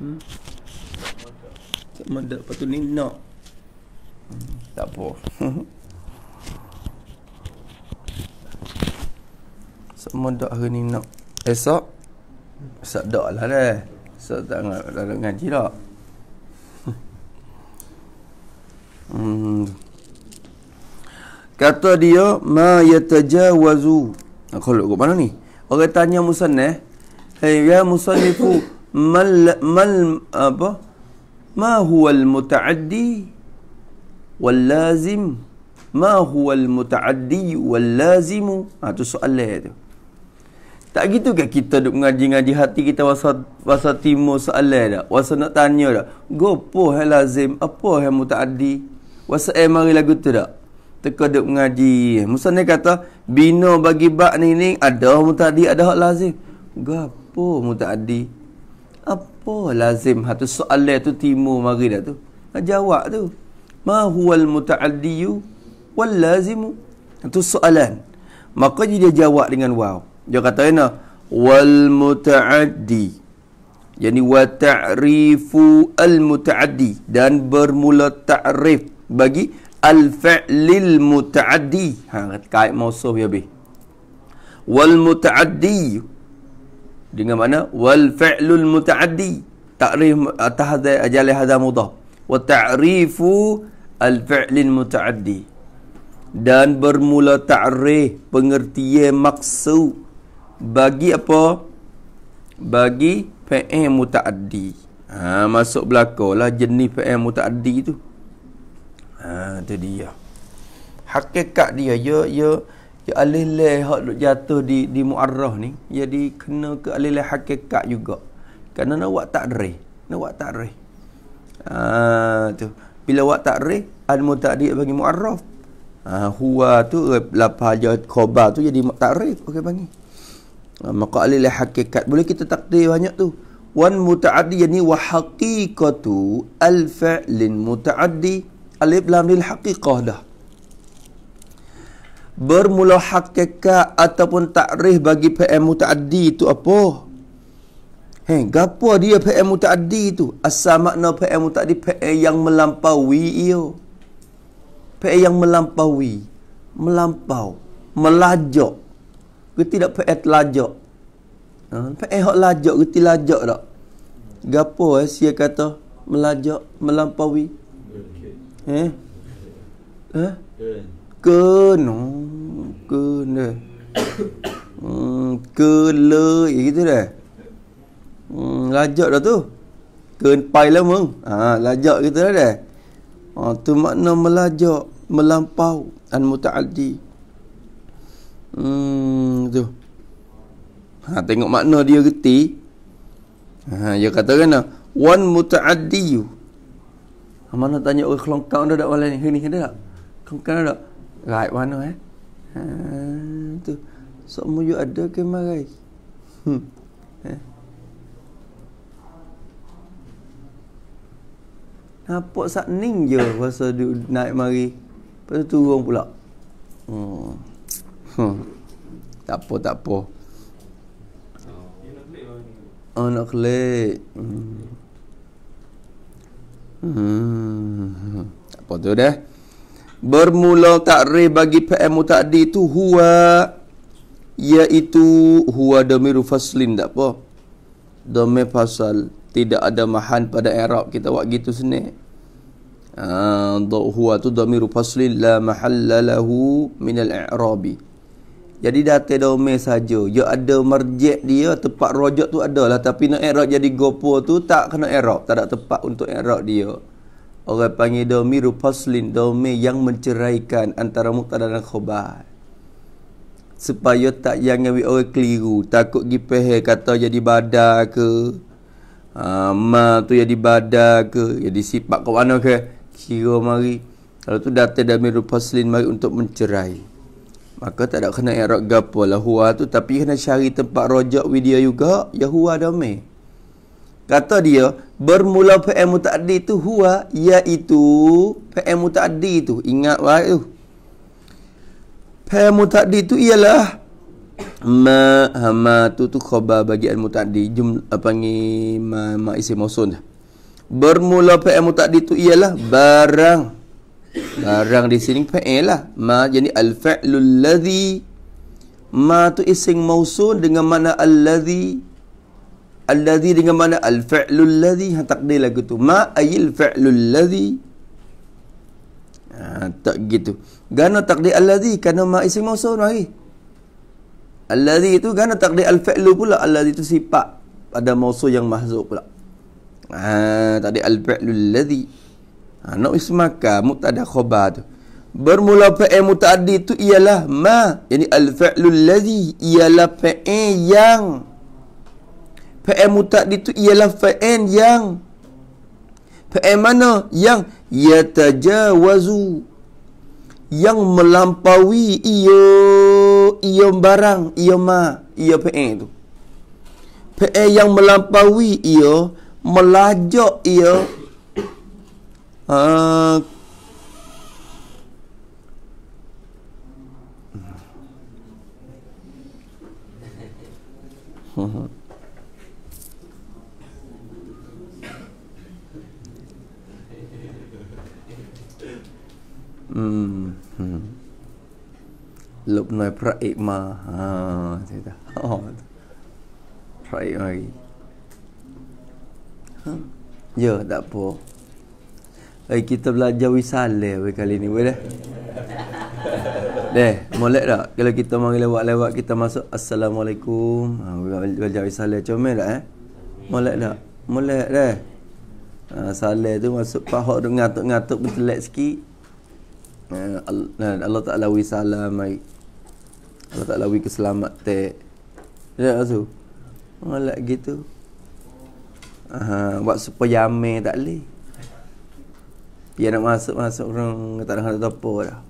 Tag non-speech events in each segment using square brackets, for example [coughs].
Hmm? Tak mada. Lepas tu ni nak. Tak apa. Tak [laughs] mada hari ni nak. Esok? Esok tak lah dah. Esok tak nak dalam ngaji tak. [laughs] Hmm. Kata dia, ma yatajawazu. Kalau kau mana ni? Orang tanya musan eh. Hey, ya musan ni mal mal apa ma huwa al mutaaddi wal lazim ma huwa al mutaaddi wal lazim ha tu soalan tu tak gitu ke kita duk mengaji-ngaji hati kita wasa wasa timur soalan dah wasa nak tanya dah gopo hal lazim apa hal mutaaddi wasa eh mari lagu tu dah teka duk mengaji musa ni kata bina bagi bak ni ni ada mutaaddi ada hak lazim gapo mutaaddi apa lazim hatu soalan tu timur mari dah tu ha, jawab tu ma huwal mutaaddiyu wal lazimu itu ha, soalan maka dia jawab dengan wow dia kata ina wal mutaaddi yani wa ta'rifu al mutaaddi dan bermula ta'rif bagi al fi'lil mutaaddi ha kait mausuf ya bi wal mutaaddi dengan mana wal fi'lul mutaaddi ta'rif atahza ajal hadha mudhaf wa ta'rifu al fi'lil mutaaddi dan bermula ta'rif pengertian maksud bagi apa bagi fi'il mutaaddi ha masuk belakalah jenis fi'il mutaaddi tu ha tu dia hakikat dia ya ya ya alilah hak jatuh di di muarrah ni jadi ya, kena ke alilah hakikat juga Karena nak buat tak reh nak buat tak reh ha, ah, tu bila buat tak reh al mutaaddi bagi muarrah ha, huwa tu eh, lapa ja khabar tu jadi tak reh okey panggil ha, maka alilah hakikat boleh kita takdir banyak tu wan mutaaddi yani wa haqiqatu al fa'lin mutaaddi alif lam lil haqiqah dah bermula hakikat ataupun takrif bagi PM Muta'addi itu apa? Heng, gapo dia PM Muta'addi itu. Asal makna PM Muta'addi PM yang melampaui iyo. PM yang melampaui, melampau, melajak. Ke tidak PM telajak? Ha, PM hok lajak ke tidak dak? Gapo eh sia kata melajak, melampaui? Eh? Eh? Ken oh, Ken dia hmm, Kele Ya gitu dah hmm, Lajak dah tu Ken pai lah meng ha, Lajak gitu dah dah ha, Tu makna melajak Melampau An muta'addi Hmm tu ha, Tengok makna dia geti ha, Dia kata kena Wan muta'addi ha, Mana tanya orang kelongkang dah tak Ini ada tak Kelongkang dah tak Right one eh. Ha tu. Sok mujur ada ke marai? Hmm. Eh. Nampak sak ning je masa du, naik mari. Lepas turun pula. Hmm. Hmm. Tak apa tak apa. Oh nak klik. Hmm. Hmm. hmm. apa tu dah bermula takrif bagi PM mutadi tu huwa iaitu huwa damir faslin tak apa damir fasal tidak ada mahan pada i'rab kita buat gitu sini ah huwa tu damir faslin la mahalla lahu min al-i'rabi jadi data domain saja. Ya ada merjek dia, tempat rojak tu adalah. Tapi nak erot jadi gopo tu tak kena erot. Tak ada tempat untuk erot dia. Orang panggil domi rupaslin Domi yang menceraikan antara muktadah dan khobar Supaya tak yang ambil orang keliru Takut pergi peher kata jadi badar ke ah, Ma tu jadi badar ke Jadi sipak ke mana ke Kira mari Kalau tu datang domi rupaslin mari untuk mencerai Maka tak ada kena yang rak gapa lah tu Tapi kena cari tempat rojak video juga Yahuwa domi domi Kata dia, bermula PM Muta'adi tu huwa, iaitu PM Muta'adi tu. Ingat baik tu. PM Muta'adi tu ialah ma hama tu tu khabar bagian Muta'adi. Jum, apa ni, ma, ma isi mosun dah. Bermula PM Muta'adi tu ialah barang. Barang di sini PM lah. Ma jadi al-fa'lul ladhi. Ma tu isi mosun dengan mana al-ladhi. Alladhi dengan mana? al falul ladhi. Ha, takdir lagu tu. Ma ayil fi'lul ladhi. Ha, tak gitu. Gana takdir alladhi. Kerana ma isim mausul lagi. Alladhi tu gana takdir al falul pula. Alladhi tu sifat. Ada mausul yang mahzuk pula. Ha, takdir al falul ladhi. Ha, nak ismaka mutada khobar tu. Bermula fa'i mutadi tu ialah ma. Ini al falul ladhi. Ialah fa'i yang... PM mutadi tu ialah PM yang PM mana yang yatajawazu yang melampaui ia ia barang ia ma ia PM itu PM yang melampaui ia melajak ia uh, Mm-hmm. លោកណយប្រៃម៉ាអឺទេតាអូប្រៃអីយើដាក់ពោអីគិតប្លាចវិសាលេវកាលីនេះវិញដែរមលេដាក់កាលគិតមកលេវ៉ាលេវ៉ាគិតមកសអស្សឡាមអាឡៃគុំអូវលចវិសាលេចុំមែនដែរមលេដាក់មលេដែរសាលេទៅមកសុផហោរងាតងាតទៅបិទលេស្គី Eh, eh, Allah Ta'ala wi salam Allah Ta'ala wi keselamat te. Ya azu. Malak oh, gitu. Ah, buat super yame tak leh. Dia nak masuk masuk orang tak ada tak apa dah.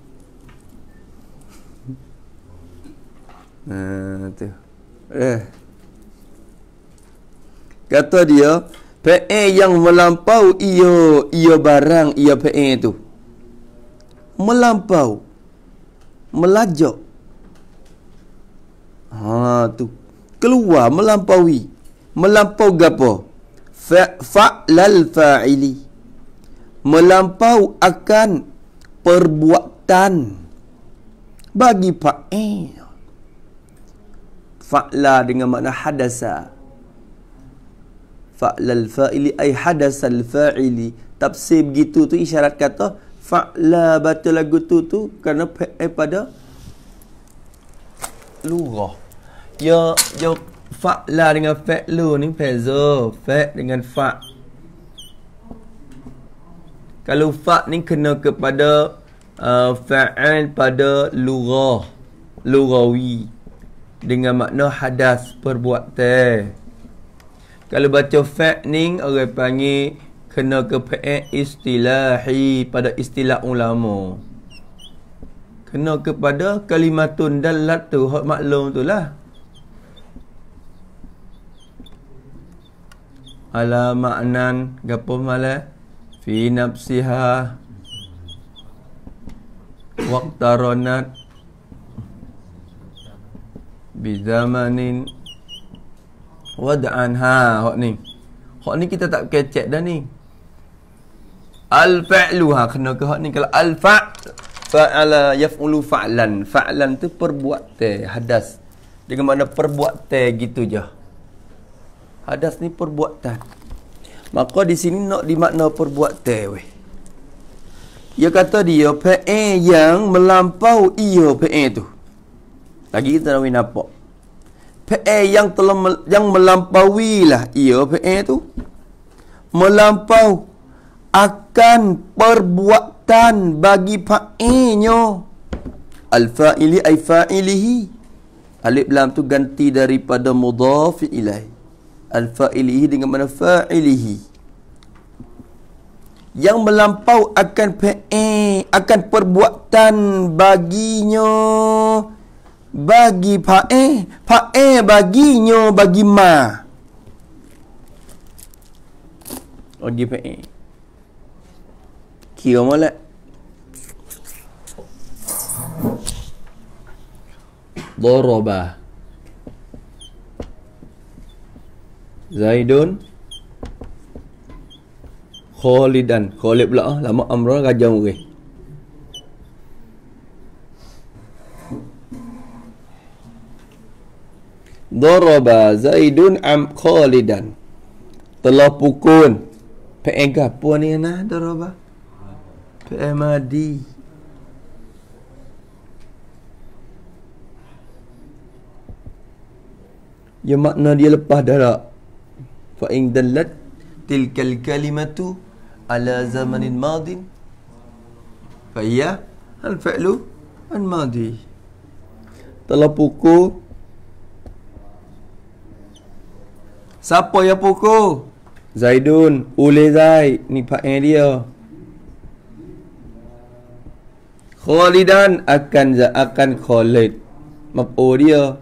Nah, [laughs] eh, tu. Eh. Kata dia, PE yang melampau ia ia barang ia PE tu melampau melajak ha tu keluar melampaui melampau gapo fa fa'lal fa'ili melampau akan perbuatan bagi fa'il fa'la dengan makna hadasa fa'lal fa'ili ay hadasal fa'ili tafsir begitu tu isyarat kata fa'la baca lagu tu tu kerana fa'il eh, pada lurah ya ya fa'la dengan fa'lu ni beza fa' dengan fa' kalau fa' ni kena kepada uh, fa'il pada lurah lurawi dengan makna hadas perbuatan kalau baca fa' ni orang panggil kena kepe'en istilahi pada istilah ulama kena kepada kalimatun dallatu hak maklum tu lah ala maknan gapo malah fi nafsiha waqtaranat bi zamanin wad'an hak ni hak ni kita tak kecek dah ni Al-fa'lu ha kena ke hak ni kalau al-fa fa'ala yaf'ulu fa'lan. Fa'lan tu perbuatan hadas. Dengan makna perbuatan gitu je. Hadas ni perbuatan. Maka di sini nak dimakna perbuatan weh. Dia kata dia PE yang melampau iya PE tu. Lagi kita nak nampak. Pe'e yang telah mel- yang melampaui lah iya PE tu. Melampau akan perbuatan bagi fa'inyo al-fa'ili ay fa'ilihi alif lam tu ganti daripada mudhaf ilai al-fa'ilihi dengan mana fa'ilihi yang melampau akan pe akan perbuatan baginyo bagi fa'e fa'e baginyo bagi ma bagi pe Aquí vamos Doroba. Zaidun. Khalidan. Khalid pula. Oh. Lama Amrul Raja Muri. Doroba Zaidun am Khalidan. Telah pukul. Pengga pun ni nah Doroba. Doroba. PMAD Ya makna dia lepas darak Fa ing dallat tilkal kalimatu ala zamanin madin Fa iya al fa'lu al madi Telah pukul Siapa yang pukul? Zaidun, Ule Zaid Ni pakai dia Khalidan akan akan Khalid. Mapo dia.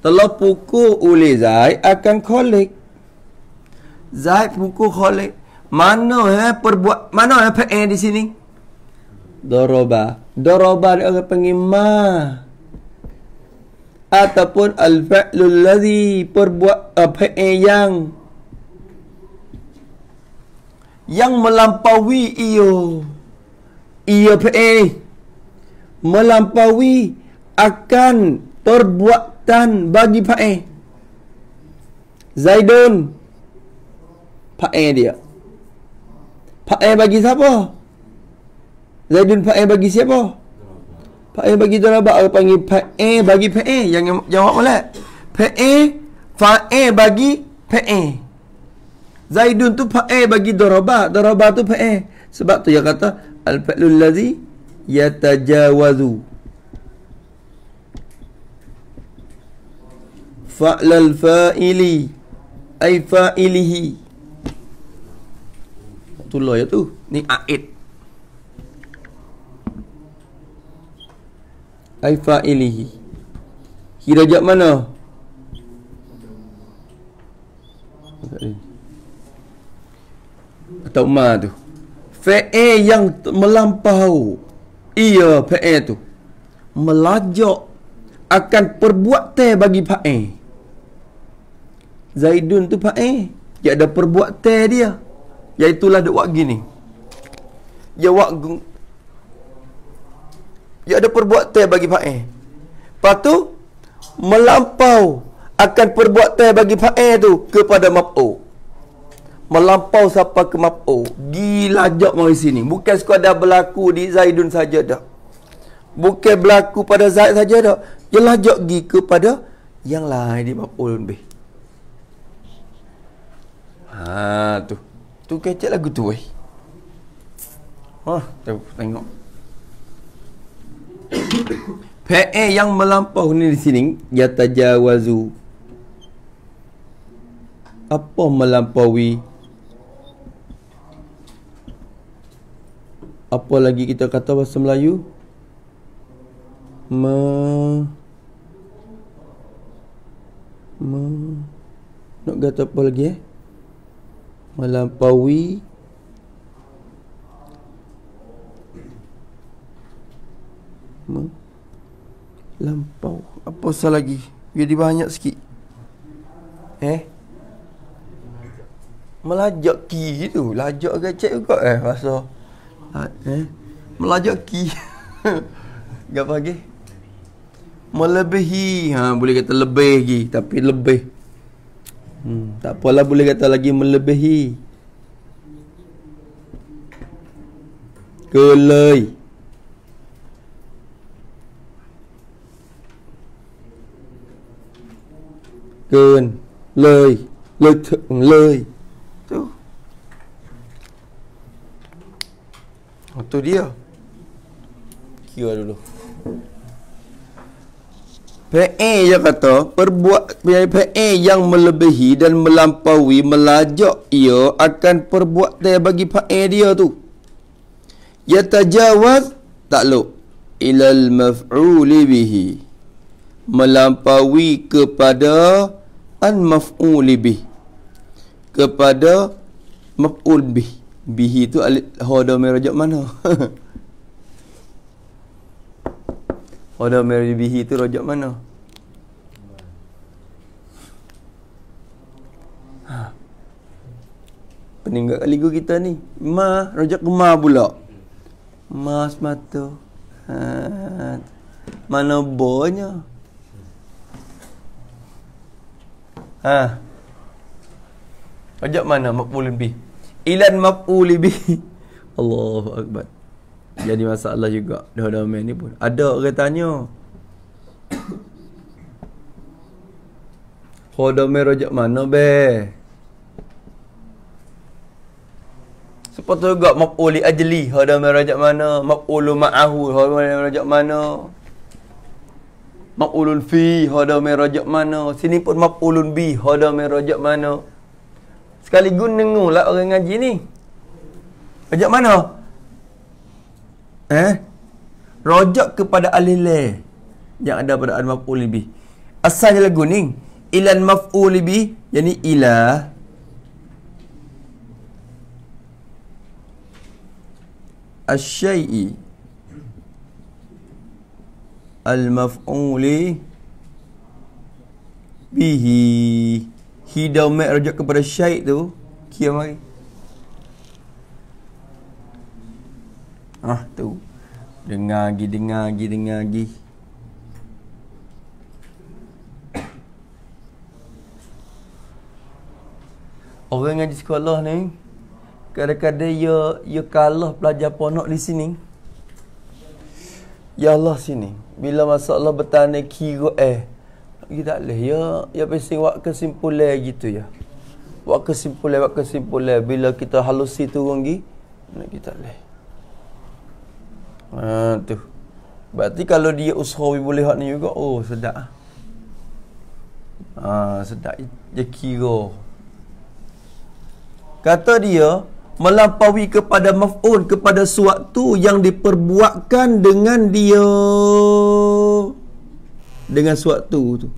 Telah pukul oleh Zaid akan Khalid. Zaid pukul Khalid. Mana eh perbuat mana eh PA di sini? Doroba. Doroba dia orang panggil ma. Ataupun al-fa'lul ladhi perbuat apa eh, yang yang melampaui ia ia pilih eh, melampaui akan perbuatan bagi pae eh. Zaidun pae eh dia pae bagi siapa Zaidun pae bagi siapa pae bagi darabak aku panggil pae bagi pae yang jawab molek pae fae bagi pae Zaidun tu pae bagi darabak darabak tu pae sebab tu dia kata Al-fa'lul ladhi yatajawazu Fa'lal fa'ili Ay fa'ilihi Itulah ya tu Ni a'id Ay fa'ilihi Hirajak mana? Atau ma tu fa'e yang melampau ia fa'e tu melajak akan perbuatan teh bagi fa'e Zaidun tu fa'e dia ada perbuatan dia iaitulah ya, dak wak gini dia wak dia ada perbuatan teh bagi fa'e lepas tu melampau akan perbuatan teh bagi fa'e tu kepada mab'u melampau siapa kemap oh dilajak mari sini bukan sekadar berlaku di Zaidun saja dah bukan berlaku pada Zaid saja dah dia lajak pergi kepada yang lain di Mapul lebih ha tu tu kecil lagu tu weh ha tu tengok [coughs] PE yang melampau ni di sini ya tajawazu apa melampaui apa lagi kita kata bahasa Melayu Ma Ma nak kata apa lagi eh melampaui me lampau apa salah lagi jadi banyak sikit eh melajak ki gitu lajak gacek juga eh bahasa Ahad eh? Melajak ki [laughs] Gak pagi Melebihi ha, Boleh kata lebih lagi Tapi lebih hmm, Tak apalah boleh kata lagi melebihi Kelai Ken Lai Lai Itu dia. Kira dulu. PE ya kata perbuat PE yang melebihi dan melampaui melajak ia akan perbuat dia bagi PE dia tu. Ya tajawaz tak lo ilal maf'uli bihi melampaui kepada an maf'uli bihi kepada maf'ul bihi bihi tu hodo merujuk mana hodo [laughs] merujuk bihi tu rujuk mana ha. peninggal kali kita ni ma rujuk ke ma pula ma semata ha. mana bonya ha Ajak mana makbul lebih? ilan maf'uli bi [laughs] Allahu akbar jadi masalah juga dah dah ni pun ada orang tanya Khodomir rojak mana be? Sepatutnya juga mak'uli ajli Khodomir rojak mana? Mak'ulu ma'ahu Khodomir rojak mana? Mak'ulun fi Khodomir merajak mana? Sini pun mak'ulun bi Khodomir merajak mana? Sekali guna dengar lah orang ngaji ni. rojak mana? Eh? Rojak kepada alile yang ada pada al-maf'ul bih. Asalnya lagu ni ilan maf'ul bih yakni ila asyai'i al-maf'uli bihi Hidau Mac rujuk kepada Syahid tu Kiam hari Ah tu Dengar lagi, dengar lagi, dengar lagi Orang ngaji sekolah ni Kadang-kadang ia, ya, ia ya kalah pelajar ponok di sini Ya Allah sini Bila masalah bertanya kira eh kita boleh ya ya pasti buat kesimpulan gitu ya buat kesimpulan buat kesimpulan bila kita halusi turun gi nak kita leh. ha tu berarti kalau dia usahawi boleh hak ni juga oh sedap ah ha, sedap dia kira kata dia melampaui kepada maf'un kepada suatu yang diperbuatkan dengan dia dengan suatu tu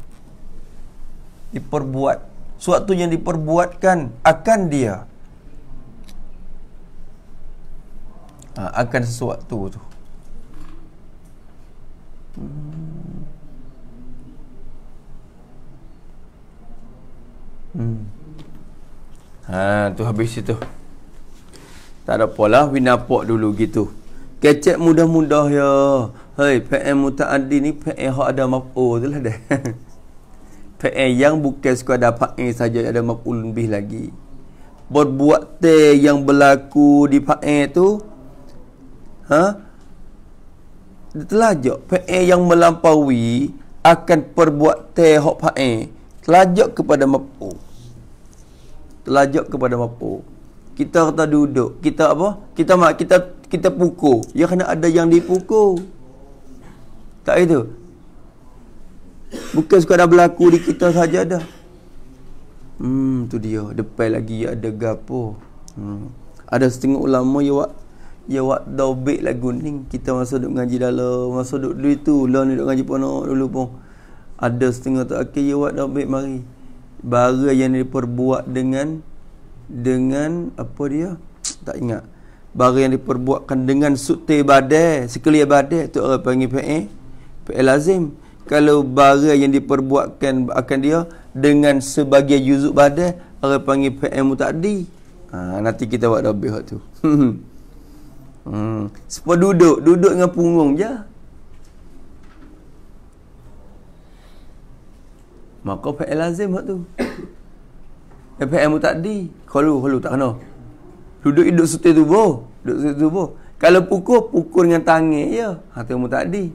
diperbuat suatu yang diperbuatkan akan dia ha, akan sesuatu tu hmm. hmm. Ha, tu habis itu tak ada pola winapok dulu gitu kecek mudah-mudah ya Hei, PM Muta'addi ni PM yang ada maf'ul tu lah dah. [laughs] PM yang bukan suka ada PM saja ada maf'ul lebih lagi. Berbuat te yang berlaku di PM tu, ha? Dia telajak. PM yang melampaui akan perbuat te hok PM. Telajak kepada maf'ul. Telajak kepada maf'ul. Kita kata duduk. Kita apa? Kita mak kita kita pukul. Ya kena ada yang dipukul. Tak itu. Bukan sekadar berlaku di kita saja dah. Hmm, tu dia. Depan lagi ada gapo. Hmm. Ada setengah ulama ya wak ya wak dobek lagu ni kita masa duk ngaji dalam masa duk dulu tu lah ni duk ngaji pun dulu pun ada setengah tak akhir ya wak dobek mari baru yang diperbuat dengan dengan apa dia tak ingat baru yang diperbuatkan dengan sutte badai sekali badai itu orang panggil pe Eh, lazim kalau bara yang diperbuatkan akan dia dengan sebagai juzuk badan orang panggil PM mutaddi ha, nanti kita buat lebih waktu [laughs] hmm. sepa duduk duduk dengan punggung je maka PM lazim waktu [coughs] eh, PM mutaddi kalau kalau tak kena duduk hidup setiap tubuh duduk setiap tubuh kalau pukul pukul dengan tangan je ya. Ha, hati mutaddi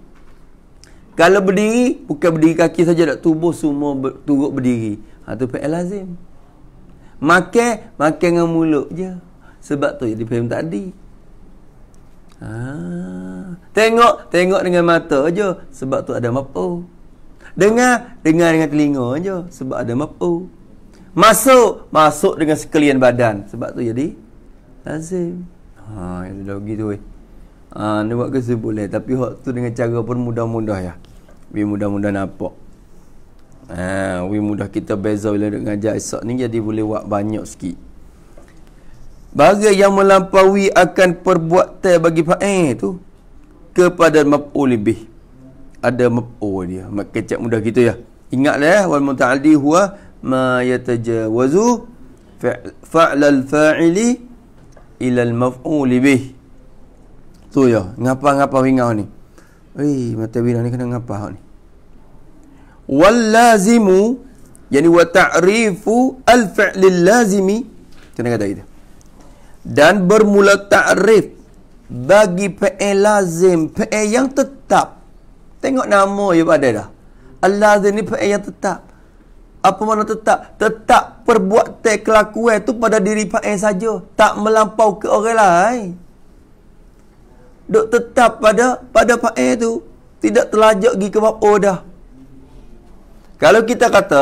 kalau berdiri, bukan berdiri kaki saja nak tubuh semua ber, turut berdiri. Ha, tu fi'il lazim. Makan, makan dengan mulut je. Sebab tu yang difahim tadi. Ha, tengok, tengok dengan mata je. Sebab tu ada mapo. Dengar, dengar dengan telinga je. Sebab ada mapo. Masuk, masuk dengan sekalian badan. Sebab tu jadi lazim. Ha, yang sudah begitu weh. Uh, dia buat kerja boleh Tapi hak tu dengan cara pun mudah-mudah ya Wi mudah-mudah nampak ha, uh, Wi mudah kita beza bila dia ngajar esok ni Jadi boleh buat banyak sikit Bagi yang melampaui akan perbuatan bagi fa'in eh, tu Kepada ma'ul lebih Ada ma'ul dia Mak kecap mudah gitu ya Ingatlah ya Wal muta'adi huwa Ma yatajawazu Fa'lal fa'ili Ilal ma'ul lebih tu ya ngapa ngapa wingau ni ui mata wingau ni kena ngapa ni wal lazimu yani wa ta'rifu al fi'l lazimi kena kata itu dan bermula ta'rif bagi fi'il lazim fi'il yang tetap tengok nama ya pada dah al lazim ni fi'il yang tetap apa mana tetap? Tetap perbuatan kelakuan tu pada diri Pak saja. Tak melampau ke orang lain duk tetap pada pada fa'il tu tidak terlajak pergi ke mab'u oh, dah kalau kita kata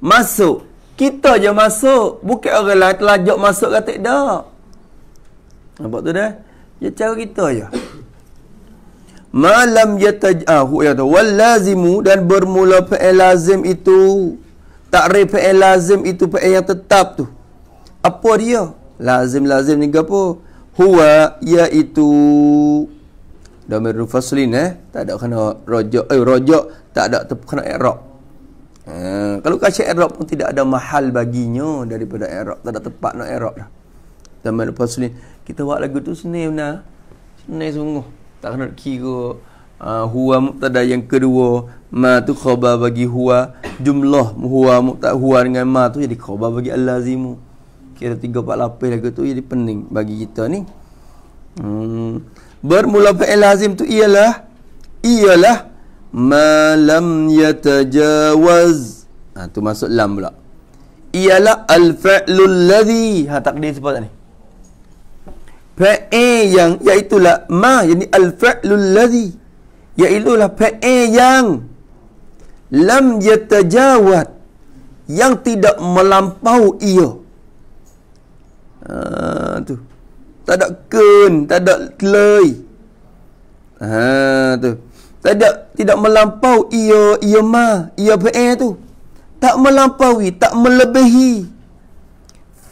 masuk kita je masuk bukan orang lain terlajak masuk kata tak nampak tu dah ya cara kita je malam yataj'ahu ah, ya tu wal lazimu dan bermula fa'il lazim itu takrif fa'il lazim itu fa'il yang tetap tu apa dia lazim lazim ni apa huwa iaitu dhamir faslin eh tak ada kena rojak eh rojak tak ada kena erok. ha, eh, kalau kasi erok pun tidak ada mahal baginya daripada erok tak ada tempat nak i'rab dah dhamir faslin kita buat lagu tu senang benar senang sungguh tak kena kira Uh, huwa mubtada yang kedua ma tu khabar bagi huwa jumlah huwa mubtada huwa dengan ma tu jadi khabar bagi Allah allazimu kira tiga 4 lapis lagu tu jadi pening bagi kita ni hmm. bermula fa'il lazim tu ialah ialah ma lam yatajawaz ha, tu masuk lam pula ialah al-fa'lul ladhi ha, takdir sebab tak ni fa'il yang iaitulah ma jadi al-fa'lul ladhi iaitulah fa'il yang lam yatajawaz yang tidak melampau ia Ah, ha, tu tak ada ken tak ada lei ha tu tak ada tidak melampau ia ia ma ia pe tu tak melampaui tak melebihi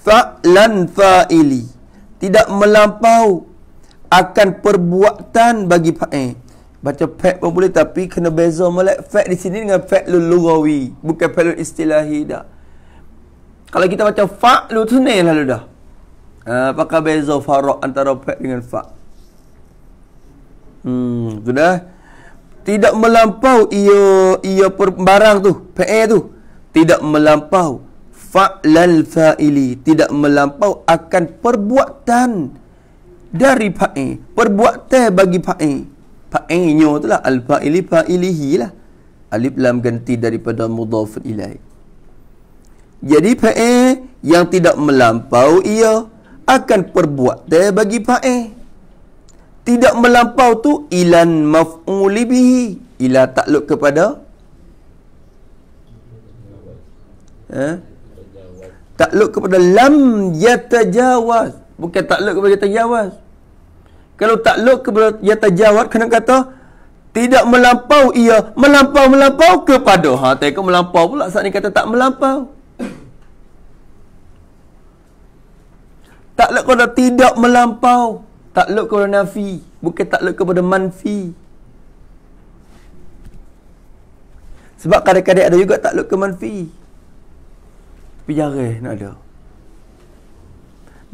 fa lan faili tidak melampau akan perbuatan bagi fa'i baca fa' pun boleh tapi kena beza molek fa' di sini dengan fa' lu lugawi bukan fa' istilahi dah kalau kita baca fa' lu tu ni lalu dah Eh, apakah beza farok antara fa dengan fa? Hmm, sudah tidak melampau ia ia perbarang tu, fa tu tidak melampau fa'lal fa'ili tidak melampau akan perbuatan dari fa'i perbuatan bagi fa'i fa'i nyo lah al fa'ili fa'ilihi lah alif lam ganti daripada mudhaf ilai jadi fa'i yang tidak melampau ia akan perbuat dia bagi fa'il tidak melampau tu ilan maf'uli bihi ila takluk kepada eh? takluk kepada lam yatajawaz bukan takluk kepada yatajawaz kalau takluk kepada yatajawaz kena kata tidak melampau ia melampau melampau kepada ha tengok melampau pula saat ni kata tak melampau Takluk kepada tidak melampau. Takluk kepada nafi. Bukan takluk kepada manfi. Sebab kadang-kadang ada juga takluk ke manfi. Tapi jarih nak ada.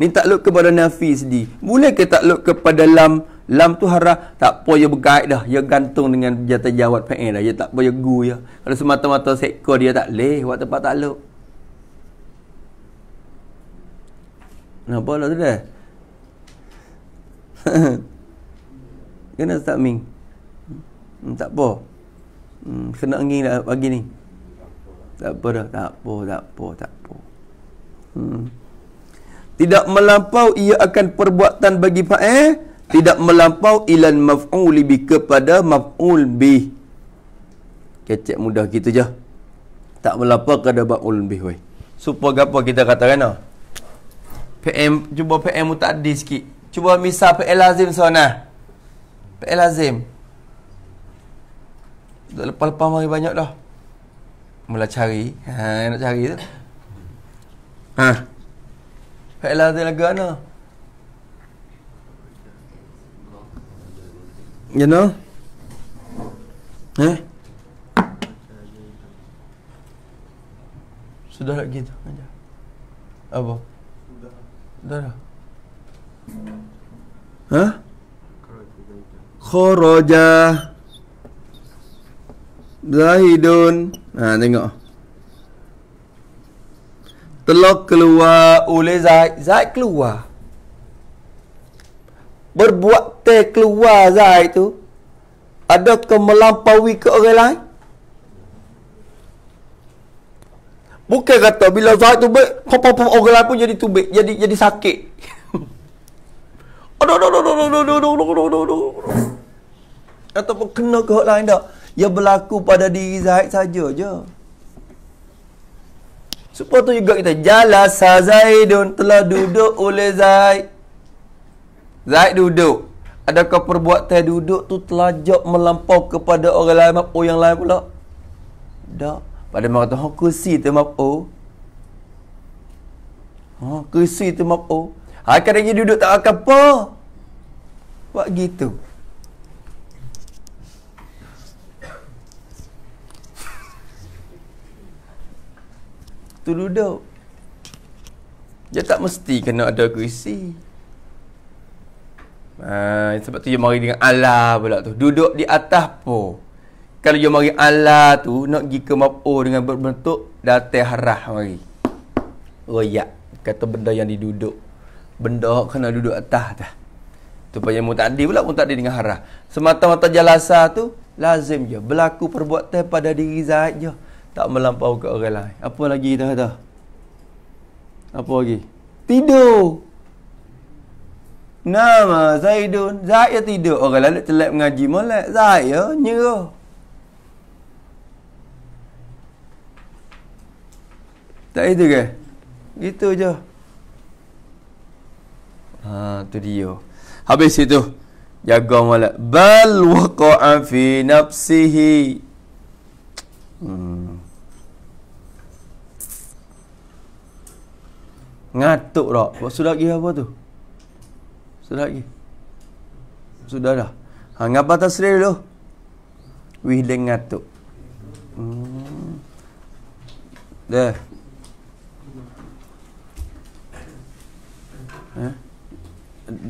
Ni takluk kepada nafi sendiri. Boleh ke takluk kepada lam? Lam tu hara tak apa ia ya bergaik dah. Ia ya gantung dengan jatah jawat pengen dah. Ia ya tak apa ia gu ya. Kalau semata-mata sekor dia tak leh. Waktu tempat takluk. Apa lah sudah Kena start ming hmm, Tak apa hmm, Kena angin dah pagi ni Tak apa dah Tak apa Tak apa Tak apa hmm. Tidak melampau ia akan perbuatan bagi fa'il eh? Tidak melampau ilan mafuli bi kepada maf'ul bi Kecek mudah kita je Tak melampau kepada maf'ul bi Supaya apa kita katakan kena ah? PM cuba PM mutaaddi sikit. Cuba misal PL lazim sana. Ah. PL lazim. Dah lepas-lepas mari banyak dah. Mula cari. Ha, nak cari tu. Ha. PL lazim lagu mana? You ya, know? Eh? Sudah lagi tu. Apa? Darah. Ha? Khoroja Zahidun Ha tengok Telok keluar oleh Zaid Zaid keluar Berbuat teh keluar Zaid tu Adakah melampaui ke orang lain? Bukan kata bila Zahid tubik, kau orang lain pun jadi tubik, jadi jadi sakit. Aduh, aduh, aduh, aduh, aduh, aduh, aduh, aduh, aduh. Ataupun kena ke orang lain dah. Ia berlaku pada diri Zahid saja je. Supaya tu juga kita jalas Zaidun telah duduk oleh Zaid. Zaid duduk. Adakah perbuatan duduk tu telah telajak melampau kepada orang lain apa yang lain pula? Tak pada mereka kata kursi tu mau o oh. ha oh, kursi tu mau o oh. akan lagi duduk tak akan apa buat gitu tu duduk dia tak mesti kena ada kursi Ah, sebab tu dia mari dengan Allah pula tu Duduk di atas pun kalau dia mari Allah tu nak pergi ke Mapo dengan berbentuk datang harah mari. Royak kata benda yang diduduk. Benda kena duduk atas dah. Tu punya mu tadi pula pun tadi dengan harah. Semata-mata jalasa tu lazim je berlaku perbuatan pada diri zat je. Tak melampau ke orang lain. Apa lagi dah dah? Apa lagi? Tidur. Nama Zaidun. Zaid tidur. Orang lain celak mengaji molek. Zaid ya nyerah. Tak itu ke? Gitu je. Ha tu dia. Habis itu jaga malak bal waqa'a fi nafsihi. Hmm. Ngatuk dak? Sudah lagi apa tu? Sudah lagi. Sudah dah. Ha ngapa tasri dulu? Wih dengar ngatuk. Hmm. Dah. Eh?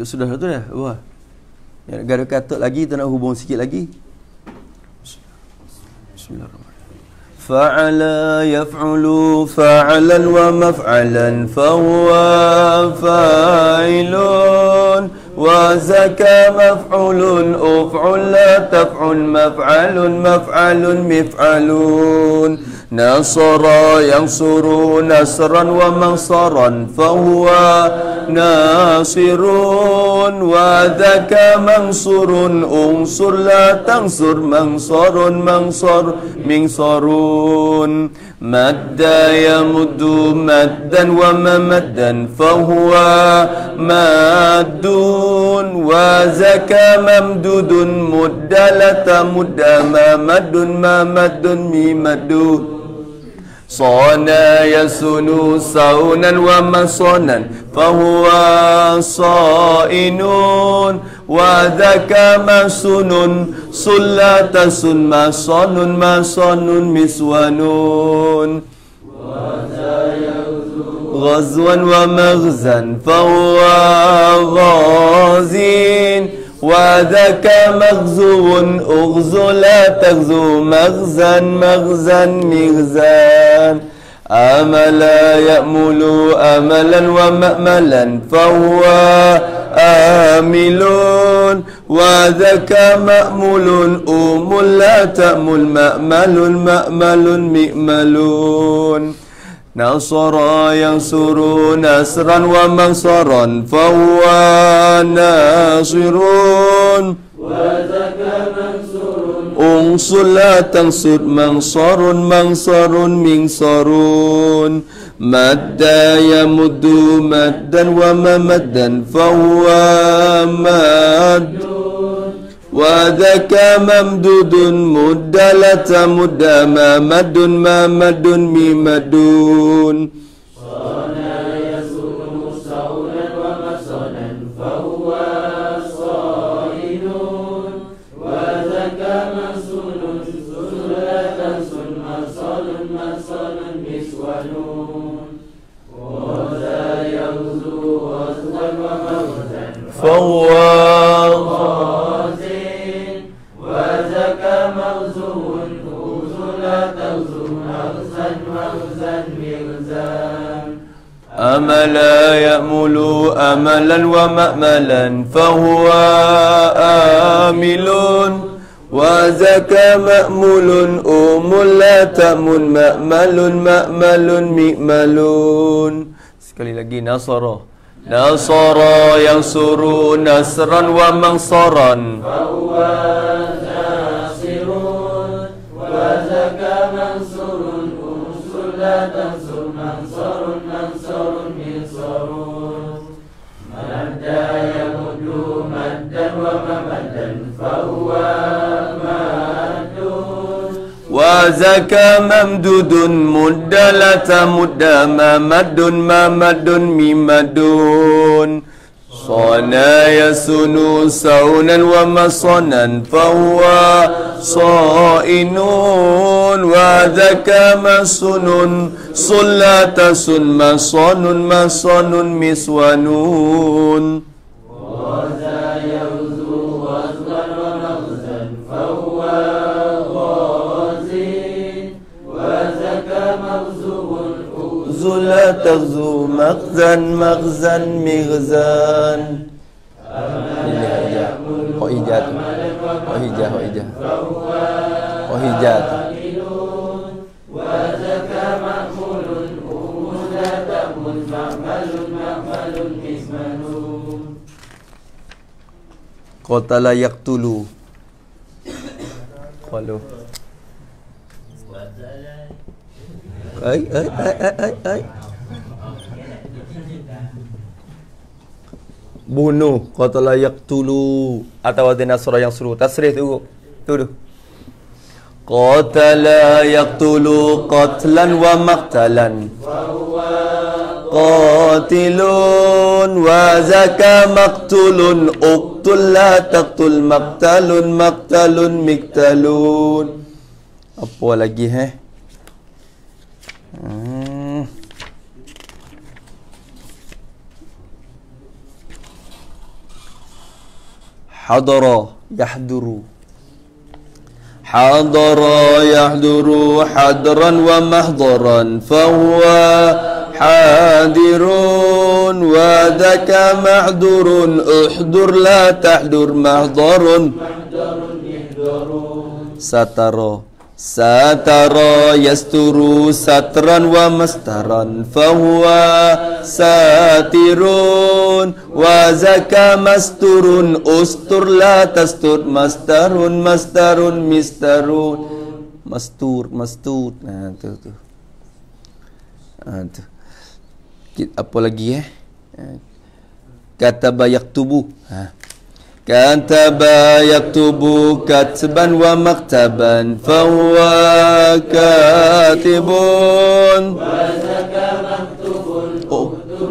Sudah satu dah. Wah. Ya, gara katuk lagi, tak nak hubung sikit lagi. Bismillahirrahmanirrahim. Fa'ala yaf'ulu fa'alan wa maf'alan fahuwa fa'ilun wa zaka maf'ulun uf'ul la taf'ul maf'alun maf'alun mif'alun nasara yansuru nasran wa mansaran fahuwa ناصر وذاك منصور انصر لا تنصر منصر منصر منصر مد يمد مدا وما مدا فهو مد وذاك ممدود مد لتمد ما مد ما مد ميمد صانا يسنو صونا ومصنا فهو صائن وذاك مسن صلاة سن مصن مصن مسون غزوا ومغزا فهو غازين وذاك مغزو أغزو لا تغزو مغزا مغزا مغزا أملا يأمل أملا ومأملا فهو آمل وذاك مأمل أم لا تأمل مأمل مأمل مئملون نصرا ينصر نصرا ومنصرا فهو ناصر وذاك منصر انصر لا تنصر منصر منصر منصر مد يمد مدا وما مدا فهو مد وذاك ممدود مد لا تمد ما مد ما مد ميمدون لا يأمل أملا ومأملا فهو آمل وزك مأمل أم لا تأمل مأمل مأمل مئمل Sekali lagi Nasara Nasara yang suru Nasran wa Mansaran Fahuwa Nasirun Wazaka Mansurun Usulatan وذاك ممدود مد ما مد ممد ممد ممدون صانا يسن سونا ومصنا فهو صائن وذاك مسن صلة سن مصن مصن مسون وذا يوم تغزو لا تغزو مغزا مغزا مغزان وإيجاد وإيجاد وإيجاد وإيجاد وذاك مأمول أم تأمل مأمل مأمل إسمه قتل يقتل قالوا ơi ơi ơi ơi ơi ơi bunuh kata layak tulu atau ada nasrul yang suruh tasrih tu tu tu kata layak tulu qatlan wa maqtalan qatilun wa zaka maqtulun uqtul la taqtul maqtalun maqtalun miqtalun apa lagi heh حضر يحضر حضر يحضر حضرا ومحضرا فهو حاضر وذاك محضر احضر لا تحضر محضر ستر Satara yasturu satran wa mastaran Fahuwa satirun Wa zaka masturun Ustur la tastur Mastarun mastarun mistarun Mastur mastur Nah tu tu Nah tu Apa lagi eh? eh Kata bayak tubuh Haa ah. كتب يكتب كتبا ومكتبا فهو كاتب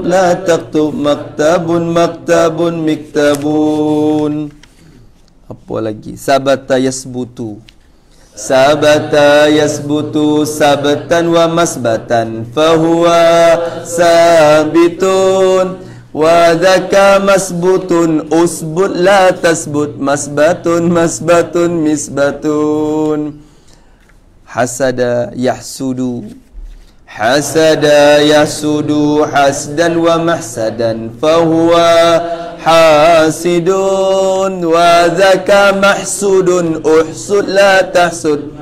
لا تكتب مكتب مكتب مكتبون apa lagi sabata yasbutu sabata yasbutu sabatan wa masbatan fahuwa sabitun Wadaka masbutun usbut la tasbut Masbatun masbatun misbatun Hasada yahsudu Hasada yahsudu hasdan wa mahsadan Fahuwa hasidun Wadaka mahsudun uhsud la tahsud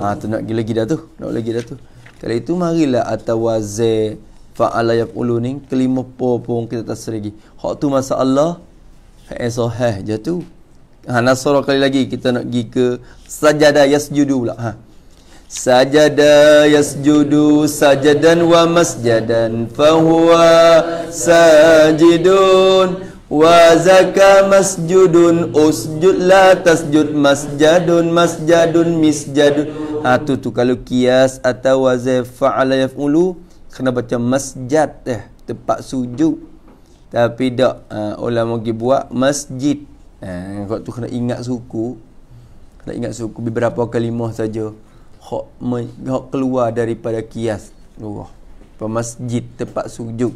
Ah ha, tu nak lagi dah tu nak lagi dah tu kalau itu marilah atawaze Fa yaf'ulu ni kelima po pun kita tak serigi hak tu masa Allah fa'in sahih je tu ha, nasara kali lagi kita nak gi ke sajadah yasjudu pula ha. Sajada yasjudu sajadan wa masjadan fahuwa sajidun wa zaka masjudun usjud la tasjud masjadun masjadun misjadun ha tu tu kalau kias atau wazif fa'ala yaf'ulu kena baca masjid eh tempat sujud tapi dak uh, eh, ulama pergi buat masjid eh tu kena ingat suku kena ingat suku beberapa kalimah saja hok hok keluar daripada kias Allah masjid tempat sujud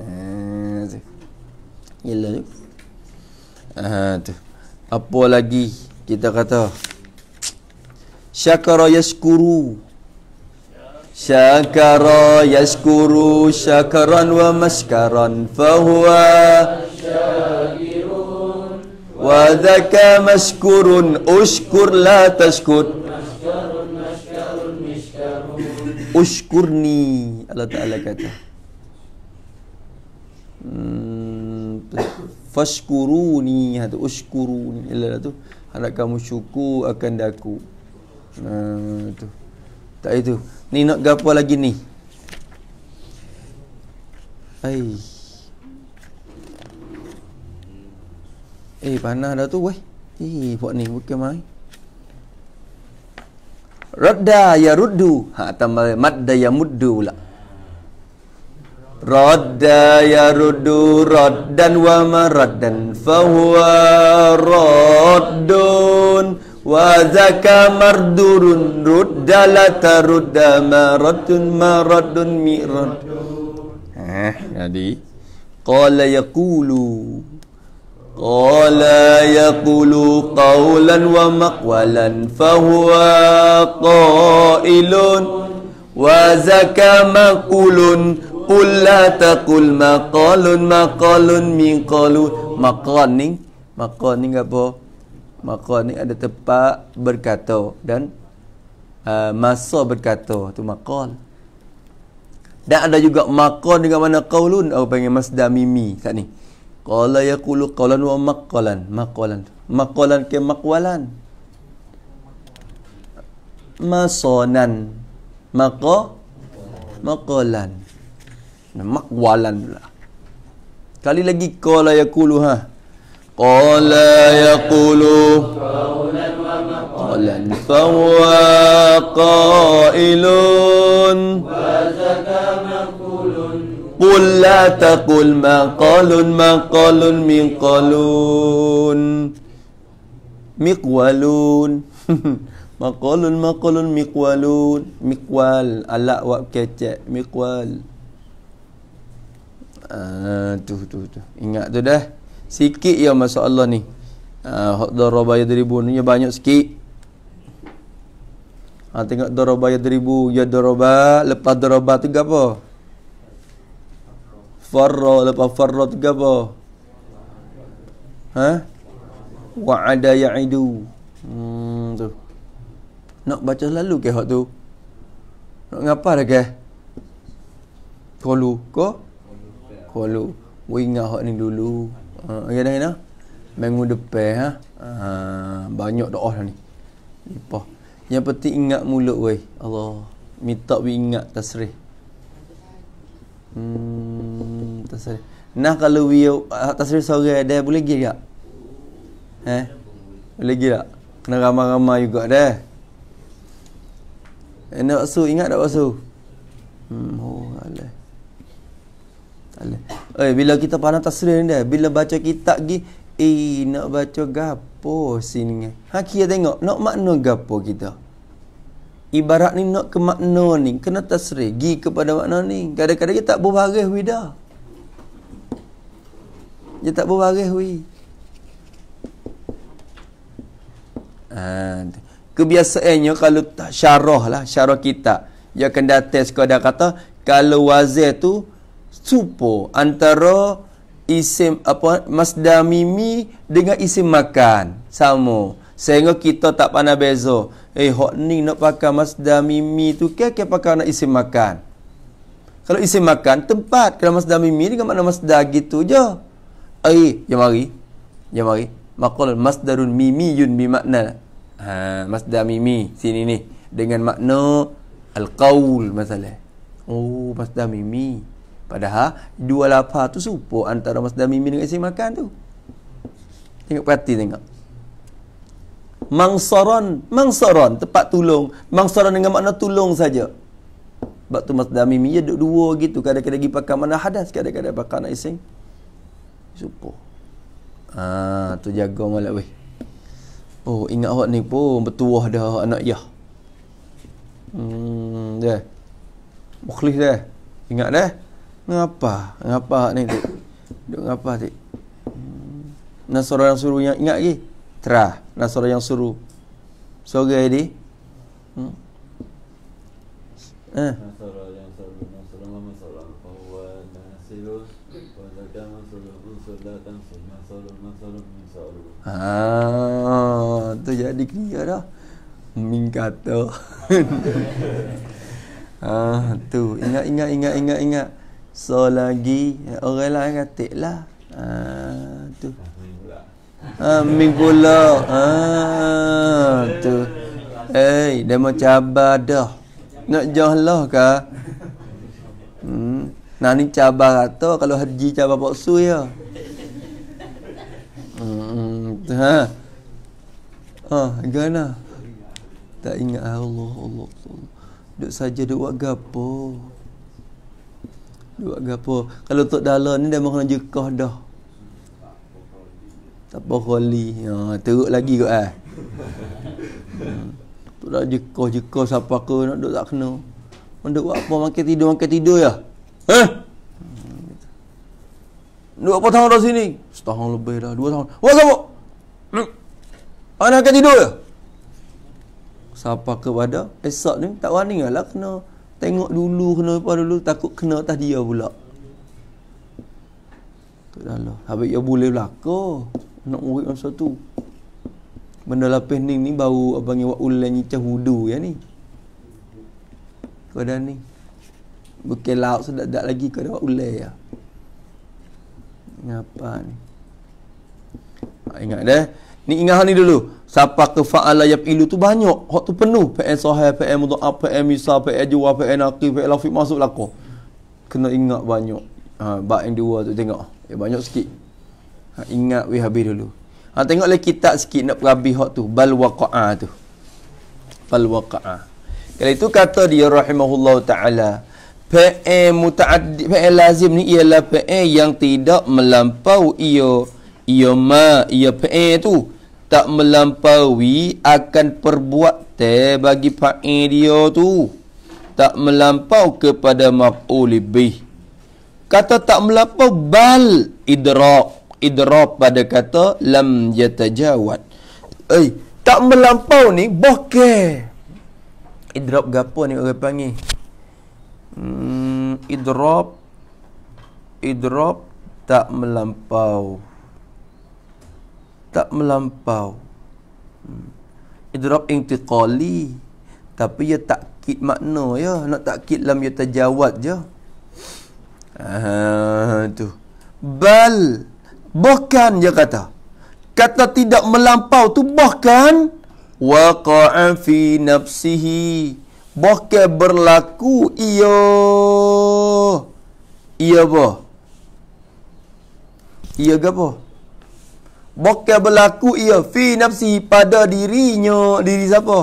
eh ya tu ah tu apa lagi kita kata syakara yashkuru syakara yaskuru syakaran wa maskaran fahuwa wa dhaka maskurun uskur la taskut uskurni Allah Ta'ala kata hmm, Fashkuruni hmm, Uskuruni Ialah tu Harap kamu syukur akan daku hmm, tu. Tak itu. Ni nak gapo lagi ni? Hai. Eh panah dah tu weh. Eh buat ni bukan mai. Radda ya ruddu. Ha tambah madda ya muddu pula. Radda ya ruddu raddan wa maraddan fa huwa raddun. Wazaka mardurun rud dalata rudda maradun maradun mirad Eh, jadi Qala yakulu Qala yakulu qawlan wa maqwalan Fahuwa qailun Wazaka maqulun Qulla taqul maqalun maqalun miqalun Maqal ni Maqal ni apa? maka ni ada tempat berkata dan uh, masa berkata tu maqal dan ada juga maqal dengan mana qaulun atau panggil masdar mimi kat ni qala yaqulu qaulan wa maqalan maqalan maqalan ke maqwalan masanan maka maqalan maqwalan pula kali lagi qala yaquluha قال يقول قولا فهو قائل وزكى مقول قل لا تقل ما قال ما قال من قالون مقولون مقال مقال مقولون مقوال على وقت كتك مقوال آه, تو تو تو ingat tu dah Sikit ya masya-Allah ni. Ah uh, darabaya deribu ni banyak sikit. Ha, tengok darabaya deribu ya daraba lepas daraba tu apa? Farra lepas farra tu apa? Ha? Wa'ada ya'idu. Hmm tu. Nak baca selalu ke hak tu? Nak ngapa dah ke? Kolu ko? Kolu. Wingah hak ni dulu uh, ah, kena kena mengu depe ha uh, banyak doa lah ni apa yang penting ingat mulut weh Allah minta wi ingat tasrih hmm tasrih nah kalau wi ah, tasrih sore eh, ada boleh gi tak eh boleh gi tak kena ramai-ramai juga dah Eh, nak ingat tak basuh? Hmm, oh, alah. Alah. Eh, bila kita pandai tasrih ni dah. Bila baca kitab gi, eh nak baca gapo sini ni. Ha kia tengok, nak makna gapo kita. Ibarat ni nak ke makna ni, kena tasrih gi kepada makna ni. Kadang-kadang kita tak berbaris wi dah. Dia tak berbaris wi. Ah, kebiasaannya kalau syarah lah, syarah kita. Dia akan datang sekadar kata kalau wazir tu supo antara isim apa masdar mimi dengan isim makan sama sehingga kita tak pandai beza eh hok ni nak pakai masdar mimi tu ke ke pakai nak isim makan kalau isim makan tempat kalau masdar mimi dengan mana masdar gitu je eh jom mari jom mari maqal masdarun mimi yun bi makna ha masdar mimi sini ni dengan makna al-qaul masalah oh masdar mimi Padahal dua lapar tu serupa antara mas dami mimpi dengan isi makan tu. Tengok perhati tengok. Mangsaran, mangsaran tepat tolong, mangsaran dengan makna tolong saja. Sebab tu mas dami mimpi dia duduk dua gitu, kadang-kadang pergi pakai mana hadas, kadang-kadang pakai nak iseng. Serupa. Ah, tu jaga malak weh. Oh, ingat awak ni pun bertuah dah anak yah. Hmm, dah. Mukhlis dah. Ingat dah. Ngapa? Ngapa ni tu? Duduk ngapa tu? Nasara yang suruh yang ingat lagi? Terah. Nasara yang suruh. Sorang ID? Hmm? Eh? Nasara yang Ah, tu jadi kira dah. Ming kata. [laughs] ah, tu ingat ingat ingat ingat ingat. So lagi Orang lain kata lah ha, tu. Ha, ah, Ming pula ha, ah, tu. Eh, demo mau cabar dah Nak jauh lah ke hmm. Nah ni cabar kata Kalau haji cabar paksu ya hmm, tu, ha. ha gana? Tak ingat Allah Allah, Allah. Duk saja duk buat gapo. Buat gapo? Kalau tok dalam ni dia makan jekah dah. Tak pokoli. Ha, teruk lagi kot eh. Hmm. Tok dah jekah-jekah siapa ke nak duduk tak kena. Mun duk buat apa makan tidur makan tidur ya. Ha? Hmm. apa tahun dah sini? Setahun lebih dah, dua tahun. Wah, kamu. Anak kat tidur ya? Siapa kepada esok ni tak wani lah kena Tengok dulu kena apa dulu takut kena atas dia pula. Tak dalah. Habis dia boleh belaka nak murid masa tu. Benda lapis ni ni baru abang ni ulang ni cahudu ya ni. Kau dah ni. Bukan laut sedap-sedap lagi kau dah ulang ya. Ngapa ni? ingat dah. Ni ingat hal ni dulu. Sapa ke fa'ala yap ilu tu banyak hak tu penuh PN sahih PN mudha'af PN misal PN jua PN akhir PN lafiq masuk lakuh kena ingat banyak ha, bak yang dua tu tengok ya, banyak sikit ha, ingat we habis dulu ha, tengok lagi kitab sikit nak perhabi hak tu bal waqa'a tu bal waqa'a kalau itu kata dia rahimahullah ta'ala PN muta'addi PN lazim ni ialah PN yang tidak melampau ia ia ma ia PN tu tak melampaui akan perbuatan bagi fa'il dia tu tak melampau kepada maf'ul bih kata tak melampau bal idrak idrak pada kata lam yatajawad eh tak melampau ni bokeh idrak gapo ni orang panggil hmm idrak idrak tak melampau tak melampau hmm. idrab intiqali tapi ya tak takkid makna ya nak tak takkid lam ia ya terjawat je ah tu bal bahkan ya kata kata tidak melampau tu bahkan waqa'a fi nafsihi bahkan berlaku ia ia apa ia apa Bukan berlaku ia fi nafsi pada dirinya diri siapa?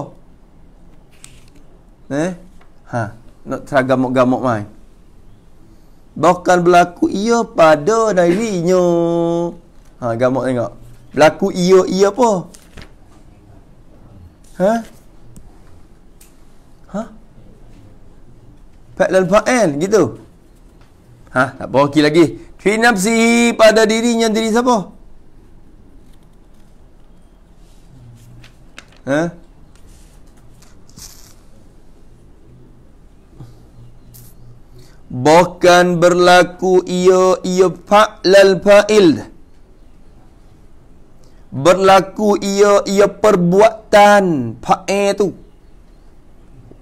Eh? Ha, nak teragamok-gamok mai. Bukan berlaku ia pada dirinya. Ha, gamok tengok. Berlaku ia ia apa? Ha? Ha? Fa'lan fa'al gitu. Ha, tak apa lagi. Fi nafsi pada dirinya diri siapa? Ha? Bahkan berlaku ia ia fa'lal fa'il. Berlaku ia ia perbuatan fa'il tu.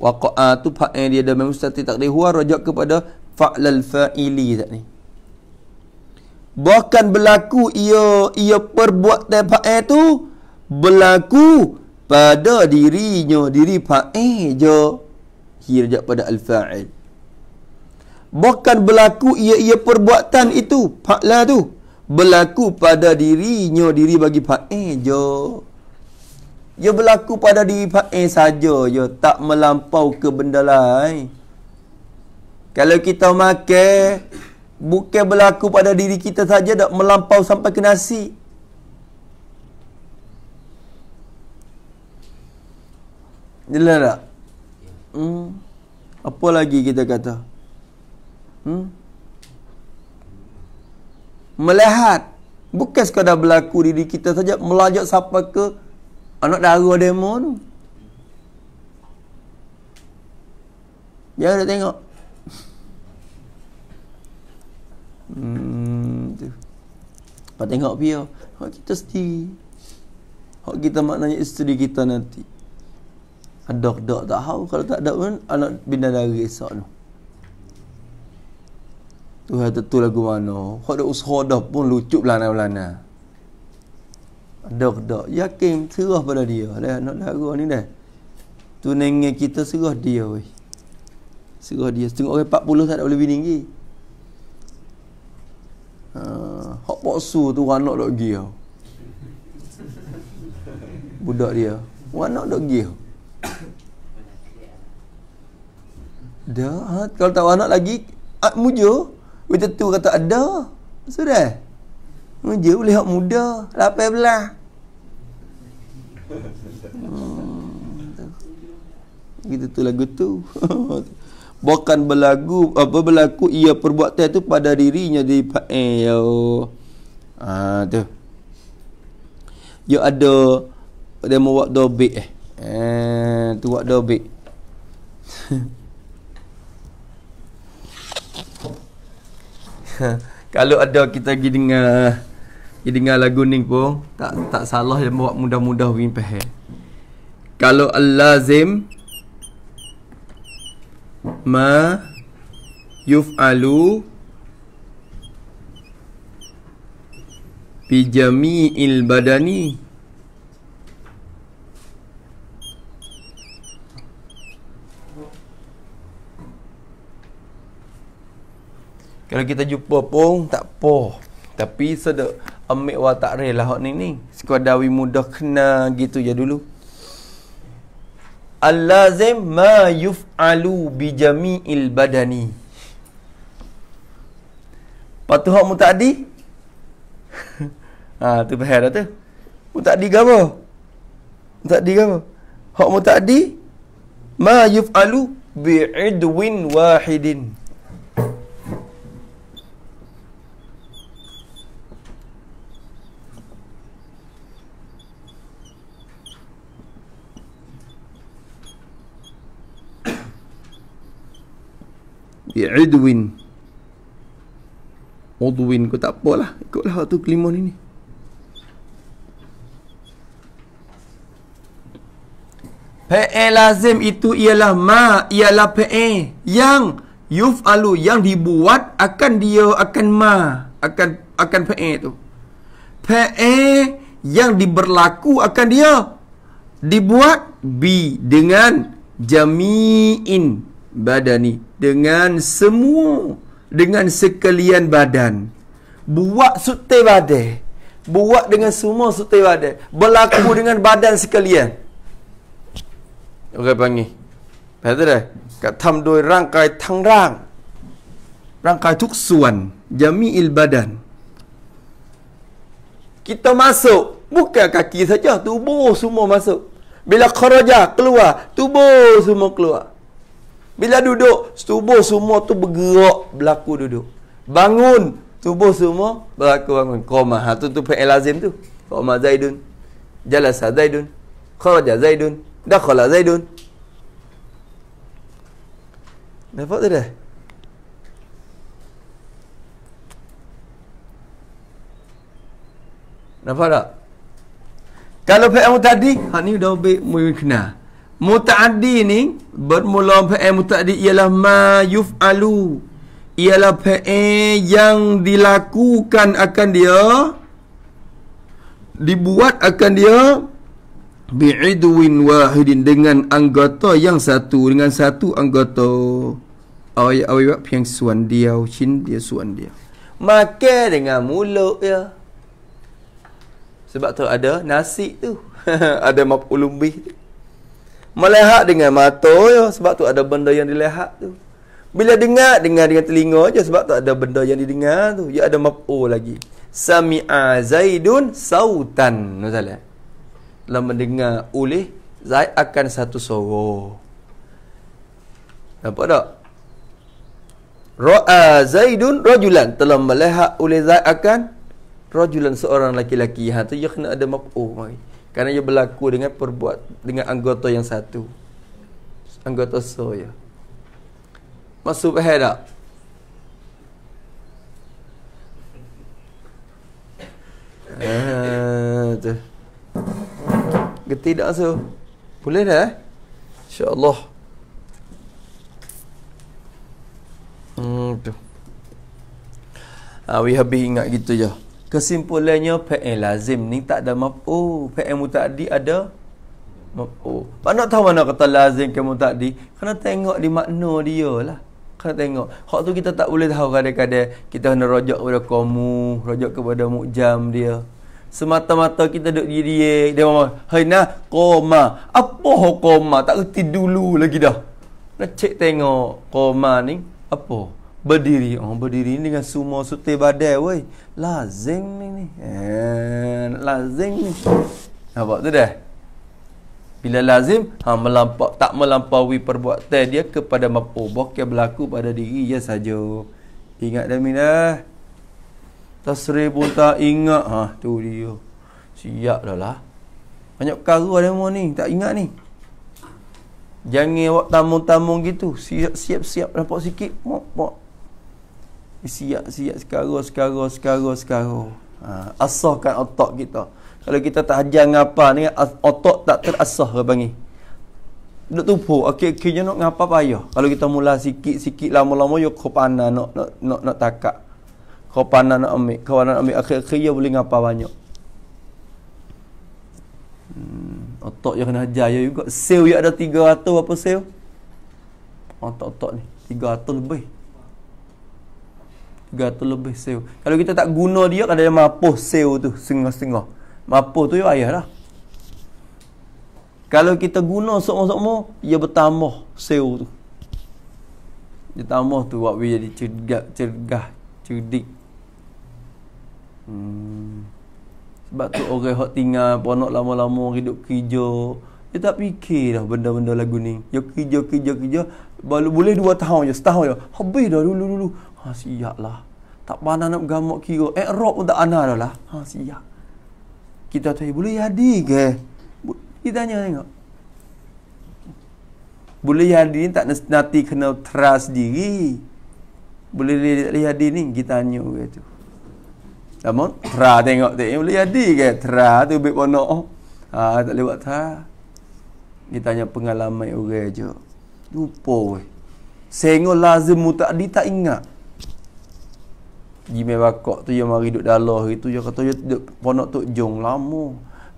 Waqa'a tu fa'il dia dah memustati takdir huwa rajak kepada fa'lal fa'ili tak ni. Bahkan berlaku ia ia perbuatan fa'il tu berlaku pada dirinya diri fa'il je kira pada al-fa'il Bukan berlaku ia-ia perbuatan itu fa'la tu berlaku pada dirinya diri bagi fa'il je ia berlaku pada diri fa'il saja je tak melampau ke benda lain kalau kita makan bukan berlaku pada diri kita saja tak melampau sampai ke nasi Jelas tak? Hmm? Apa lagi kita kata? Hmm? Melihat Bukan sekadar berlaku diri kita saja Melajak siapa ke Anak dara demo tu Jangan tengok Hmm, tu. Apa tengok pia? kita sendiri. Hak kita maknanya isteri kita nanti. Dok-dok tak tahu Kalau tak ada pun Anak bina dari esok tu Tu kata tu lagu mana Kau ada usaha dah pun lucu belana-belana Dok-dok Yakin serah pada dia Dah anak darah ni dah Tu nengah kita serah dia weh Serah dia Tengok orang 40 tak ada boleh bini ha, Hak poksu tu Wanak lagi gil Budak dia Wanak dok gil ada ha? kalau tak warna lagi at muja kita tu kata ada sudah muja boleh hak muda lapan belah hmm, gitu tu lagu tu [laughs] bukan berlagu apa berlaku ia perbuatan tu pada dirinya di pak eh yo ha, tu yo ada dia mau buat dobik eh And what do be? Kalau ada kita pergi dengar pergi dengar lagu ni pun tak tak salah yang buat mudah-mudah win pahal. Kalau al-lazim ma yuf'alu bi jami'il badani Kalau kita jumpa pun tak apa. Tapi sedek ambil wa tak rela hak ni ni. Sekadawi mudah kena gitu je dulu. Al-lazim ma yuf'alu bi jami'il badani. Patu hak mutadi? [laughs] ha tu bahaya dah tu. Mutadi gapo? Mutadi gapo? Hak mutadi ma yuf'alu bi'idwin wahidin. bi'idwin Udwin ku tak apalah Ikutlah waktu kelimun ini Pe'e lazim itu ialah ma Ialah pe'e Yang yuf'alu Yang dibuat akan dia Akan ma Akan akan pe'e itu Pe'e yang diberlaku akan dia Dibuat bi Dengan jami'in badani dengan semua dengan sekalian badan buat sutte bade buat dengan semua sutte bade berlaku [coughs] dengan badan sekalian orang panggil Betul tak? Kat tham doi rangkai tang rang Rangkai tuk suan Jami badan Kita masuk Bukan kaki saja Tubuh semua masuk Bila keraja keluar Tubuh semua keluar bila duduk, tubuh semua tu bergerak berlaku duduk. Bangun, tubuh semua berlaku bangun. Koma, ha, tu tu fi'il azim tu. Koma Zaidun. Jalasa Zaidun. Kharaja Zaidun. Dakhala Zaidun. Nampak tu dah? Nampak tak? Kalau fi'il tadi, ha ni dah ambil mungkin kenal. Mutaaddi ni bermula fa'il mutaaddi ialah ma yuf'alu. Ialah fa'il yang dilakukan akan dia dibuat akan dia bi'idwin wahidin dengan anggota yang satu dengan satu anggota awai awai wak pian suan dia ucin dia suan dia make dengan mulut ya sebab tu ada nasi tu [laughs] ada mab tu Melihat dengan mata ya sebab tu ada benda yang dilihat tu. Bila dengar dengar dengan telinga je sebab tu ada benda yang didengar tu. Ya ada mafu lagi. Sami'a Zaidun sautan. Nuzala. Dalam mendengar oleh Zaid akan satu suara. Nampak tak? Ra'a Zaidun rajulan telah melihat oleh Zaid akan rajulan seorang laki-laki. Ha ya kena ada mafu mari kerana ia berlaku dengan perbuat dengan anggota yang satu anggota so ya masuk tak? Ah, Getih tak so? Boleh tak? eh? InsyaAllah hmm, tu. Ah, we have ingat gitu je Kesimpulannya fa'il lazim ni tak ada maf'u, fa'il oh, mutaaddi ada maf'u. Pak oh. nak tahu mana kata lazim ke mutaaddi? Kena tengok di makna dia lah. Kena tengok. Hak tu kita tak boleh tahu kadang-kadang kita kena rojak kepada kamu, rojak kepada mukjam dia. Semata-mata kita duduk diri dia, dia mama, "Hai nah, koma. Apa koma? Tak reti dulu lagi dah." Nak cek tengok koma ni apa? berdiri oh berdiri ni dengan semua sute badai woi lazim ni ni eh lazim ni nampak tu dah bila lazim ha melampau tak melampaui perbuatan dia kepada mabuk oh, yang berlaku pada diri dia saja ingat dah mina tasri pun tak ingat ha tu dia siap dah lah banyak perkara ada mu ni tak ingat ni jangan awak tamu-tamu gitu siap-siap nampak sikit mok mok siap-siap sekarang sekarang sekarang sekarang ha, asahkan otak kita kalau kita tak ajar ngapa ni otak tak terasah ke bangi duk tupu okey okey nak ngapa payah kalau kita mula sikit-sikit lama-lama yo ko panah nak nak nak, nak takak ko panah nak ambil ko panah ambil akhir-akhir boleh ngapa banyak hmm, otak yang kena ajar yo juga sel yo ada 300 apa sel otak-otak ni 300 lebih 300 lebih sel. Kalau kita tak guna dia, kan ada mapuh sel tu, setengah-setengah. Mapuh tu ya, ayah lah. Kalau kita guna sokmo-sokmo, ia bertambah sel tu. Dia tambah tu buat dia jadi cergah, cergah cerdik. Hmm. Sebab tu orang hok tinggal ponok lama-lama hidup kerja, dia tak fikir dah benda-benda lagu ni. Dia kerja kerja kerja, baru boleh dua tahun je, setahun je. Habis dah dulu-dulu. Ha lah, Tak pandang nak gamak kira. Ekrop eh, pun tak ana dah lah. Ha siak. Kita tanya boleh jadi ke? Kita tanya tengok. Boleh jadi tak nanti kena trust diri. Boleh jadi ni kita tanya ke tu. Namun tra tengok tu boleh jadi ke? Tra tu bib pono. Ha tak lewat tra. Kita tanya pengalaman orang je. Lupa weh. Sengol lazim mu tak tak ingat. Jimmy Bakok tu yang mari duduk dalam itu dia kata dia ya, duduk ponok tu jong lama.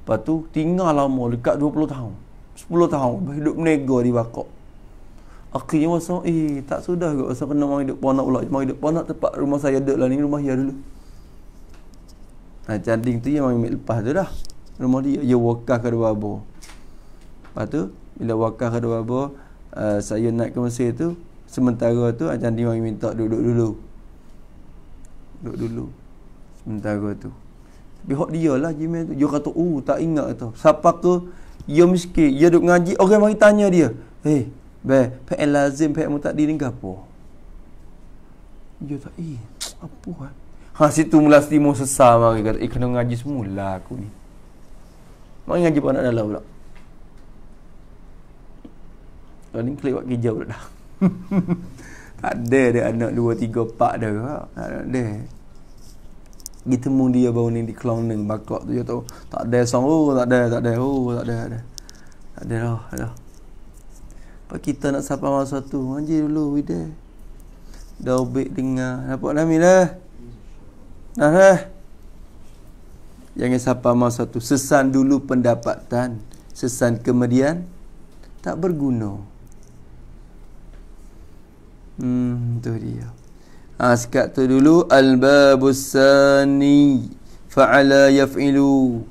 Lepas tu tinggal lama dekat 20 tahun. 10 tahun hidup menega di Bakok. Akhirnya masa eh tak sudah ke masa kena mari duduk ponok pula. Mari duduk ponok tempat rumah saya duduk lah ni rumah dia dulu. Nah, ha, janding tu yang mari ambil lepas tu dah. Rumah dia dia wakaf ke dua Lepas tu bila wakaf ke dua uh, eh, saya naik ke Mesir tu sementara tu Ajandi mari minta duduk dulu. -duduk duduk dulu sementara tu tapi hak dia lah jimat tu dia kata oh tak ingat tu siapa ke dia ya miskin dia ya duduk ngaji orang okay, mari tanya dia eh hey, baik pek lazim pek mutakdi ni apa dia tak eh apa kan ha situ mula stimo sesal mari kata eh kena ngaji semula aku ni mari ngaji pun nak dalam pula kalau ni kelewat kejauh dah [laughs] ada ada anak dua tiga pak dia ada ada kita mung dia baru ni di kelong bakok tu je tu tak ada song oh tak ada tak ada oh tak ada ada tak ada lah ada lah. apa kita nak sapa masa tu anji dulu we dah ubik dengar dapat nami dah dah dah jangan sapa masa tu sesan dulu pendapatan sesan kemudian tak berguna Hmm, tu dia. Ha, sikat tu dulu. Al-babus sani fa'ala yaf'ilu.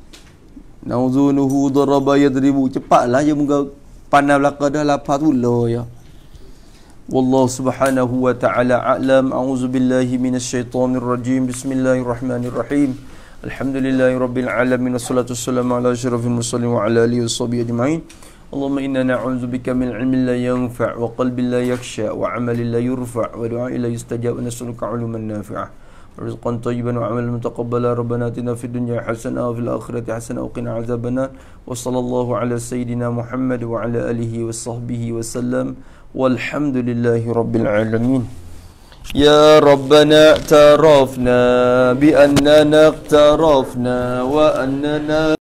Nauzunuhu daraba yadribu. Cepatlah je muka panah belakang dah lapar tu lah ya. والله سبحانه وتعالى أعلم أعوذ بالله من الشيطان الرجيم بسم الله الرحمن الرحيم الحمد لله رب العالمين والصلاة والسلام على أشرف المرسلين وعلى آله وصحبه أجمعين اللهم إنا نعوذ بك من علم لا ينفع وقلب لا يخشى وعمل لا يرفع ودعاء لا يستجاب ونسألك علما نافعا رزقا طيبا وعملا متقبلا ربنا اتنا في الدنيا حسنة وفي الآخرة حسنة وقنا عذاب النار وصلى الله على سيدنا محمد وعلى آله وصحبه وسلم والحمد لله رب العالمين يا ربنا اعترفنا بأننا اقترفنا وأننا